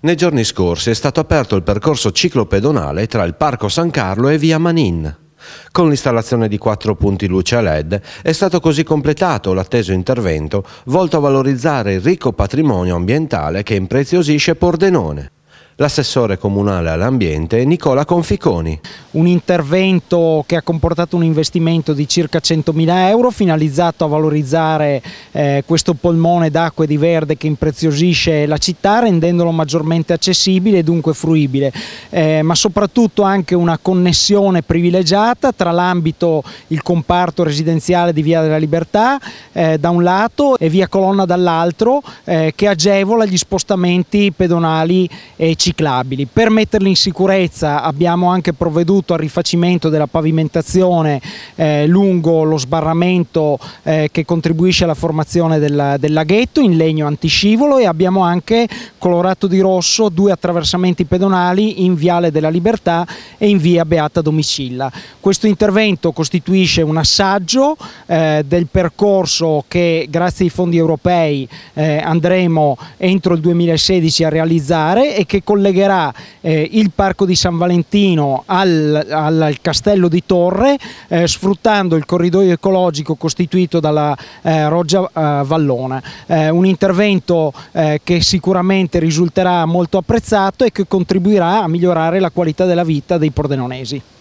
Nei giorni scorsi è stato aperto il percorso ciclopedonale tra il Parco San Carlo e Via Manin. Con l'installazione di quattro punti luce a LED è stato così completato l'atteso intervento volto a valorizzare il ricco patrimonio ambientale che impreziosisce Pordenone. L'assessore comunale all'ambiente Nicola Conficoni un intervento che ha comportato un investimento di circa 100.000 euro finalizzato a valorizzare eh, questo polmone d'acqua e di verde che impreziosisce la città rendendolo maggiormente accessibile e dunque fruibile, eh, ma soprattutto anche una connessione privilegiata tra l'ambito, il comparto residenziale di Via della Libertà eh, da un lato e Via Colonna dall'altro eh, che agevola gli spostamenti pedonali e ciclabili. Per metterli in sicurezza abbiamo anche provveduto soprattutto al rifacimento della pavimentazione eh, lungo lo sbarramento eh, che contribuisce alla formazione del, del laghetto in legno antiscivolo e abbiamo anche colorato di rosso due attraversamenti pedonali in Viale della Libertà e in Via Beata Domicilla. Questo intervento costituisce un assaggio eh, del percorso che grazie ai fondi europei eh, andremo entro il 2016 a realizzare e che collegherà eh, il Parco di San Valentino al al, al castello di Torre eh, sfruttando il corridoio ecologico costituito dalla eh, Roggia eh, Vallona. Eh, un intervento eh, che sicuramente risulterà molto apprezzato e che contribuirà a migliorare la qualità della vita dei pordenonesi.